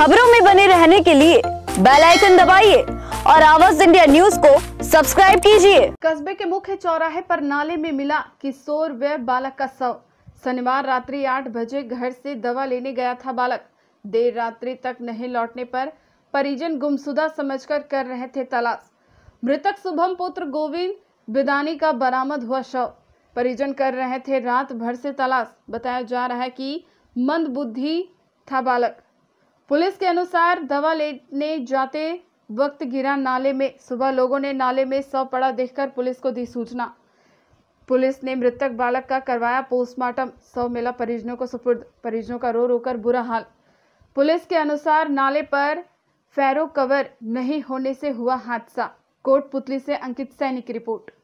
खबरों में बने रहने के लिए बेल आइकन दबाइए और आवाज इंडिया न्यूज को सब्सक्राइब कीजिए कस्बे के मुख्य चौराहे पर नाले में मिला किशोर व बालक का शव शनिवार रात्रि आठ बजे घर से दवा लेने गया था बालक देर रात्रि तक नहीं लौटने पर परिजन गुमशुदा समझकर कर रहे थे तलाश मृतक शुभम पुत्र गोविंद बिदानी का बरामद हुआ शव परिजन कर रहे थे रात भर से तलाश बताया जा रहा है कि मंद बुद्धि था बालक पुलिस के अनुसार दवा लेने जाते वक्त गिरा नाले में सुबह लोगों ने नाले में सौ पड़ा देखकर पुलिस को दी सूचना पुलिस ने मृतक बालक का करवाया पोस्टमार्टम सौ मिला परिजनों को सुपुर्द परिजनों का रो रोकर बुरा हाल पुलिस के अनुसार नाले पर फैरो कवर नहीं होने से हुआ हादसा कोटपुतली से अंकित सैनी की रिपोर्ट